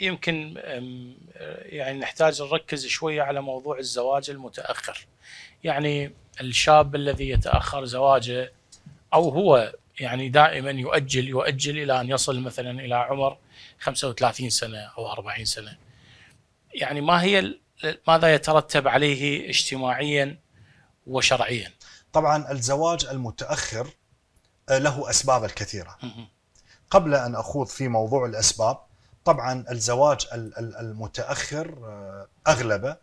يمكن يعني نحتاج نركز شويه على موضوع الزواج المتاخر. يعني الشاب الذي يتاخر زواجه او هو يعني دائما يؤجل يؤجل الى ان يصل مثلا الى عمر 35 سنه او 40 سنه. يعني ما هي ماذا يترتب عليه اجتماعيا وشرعيا؟ طبعا الزواج المتاخر آه، له اسباب الكثيره. قبل ان اخوض في موضوع الاسباب طبعا الزواج المتاخر آه، اغلبه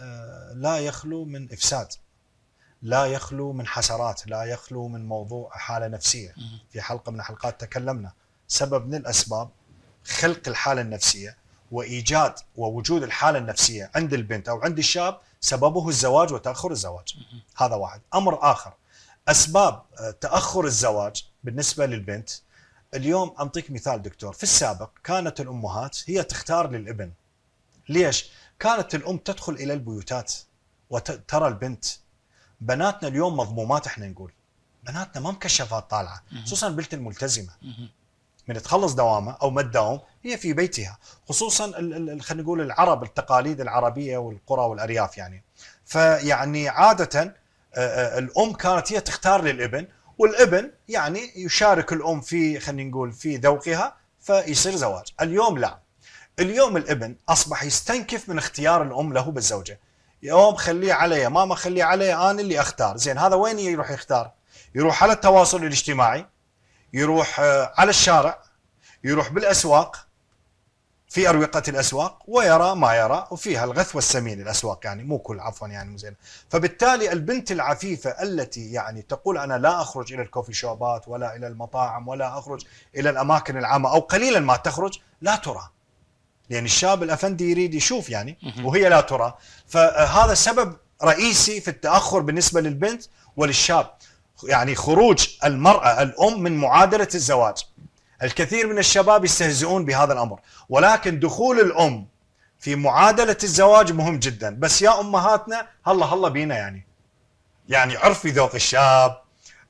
آه، لا يخلو من افساد لا يخلو من حسرات لا يخلو من موضوع حاله نفسيه في حلقه من الحلقات تكلمنا سبب من الاسباب خلق الحاله النفسيه وايجاد ووجود الحاله النفسيه عند البنت او عند الشاب سببه الزواج وتاخر الزواج هذا واحد امر اخر اسباب آه، تاخر الزواج بالنسبه للبنت اليوم أعطيك مثال دكتور في السابق كانت الأمهات هي تختار للابن ليش؟ كانت الأم تدخل إلى البيوتات وترى البنت بناتنا اليوم مضمومات احنا نقول بناتنا ما مكشفات طالعه خصوصا البنت الملتزمه من تخلص دوامه او ما تداوم هي في بيتها خصوصا خلينا نقول العرب التقاليد العربيه والقرى والارياف يعني فيعني عاده الام كانت هي تختار للابن والابن يعني يشارك الام في خلينا نقول في ذوقها فيصير زواج اليوم لا اليوم الابن اصبح يستنكف من اختيار الام له بالزوجه يوم خليه علي ماما خليه علي انا اللي اختار زين هذا وين يروح يختار يروح على التواصل الاجتماعي يروح آه، على الشارع يروح بالاسواق في أروقة الأسواق ويرى ما يرى وفيها الغث والسمين الأسواق يعني مو كل عفوا يعني مو زين فبالتالي البنت العفيفة التي يعني تقول أنا لا أخرج إلى الكوفي شوبات ولا إلى المطاعم ولا أخرج إلى الأماكن العامة أو قليلا ما تخرج لا ترى لأن يعني الشاب الأفندي يريد يشوف يعني وهي لا ترى فهذا سبب رئيسي في التأخر بالنسبة للبنت وللشاب يعني خروج المرأة الأم من معادلة الزواج الكثير من الشباب يستهزئون بهذا الأمر ولكن دخول الأم في معادلة الزواج مهم جدا بس يا أمهاتنا هلا هلا بينا يعني يعني عرفي ذوق الشاب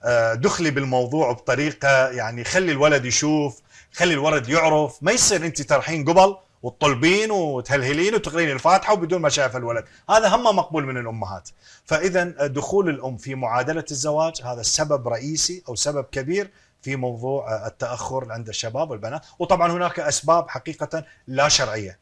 آه، دخلي بالموضوع بطريقة يعني خلي الولد يشوف خلي الولد يعرف ما يصير أنت ترحين قبل وتطلبين وتهلهلين وتقرين الفاتحة وبدون ما شايف الولد هذا هم مقبول من الأمهات فإذا آه، دخول الأم في معادلة الزواج هذا سبب رئيسي أو سبب كبير في موضوع آه، التاخر عند الشباب والبنات وطبعا هناك اسباب حقيقه لا شرعيه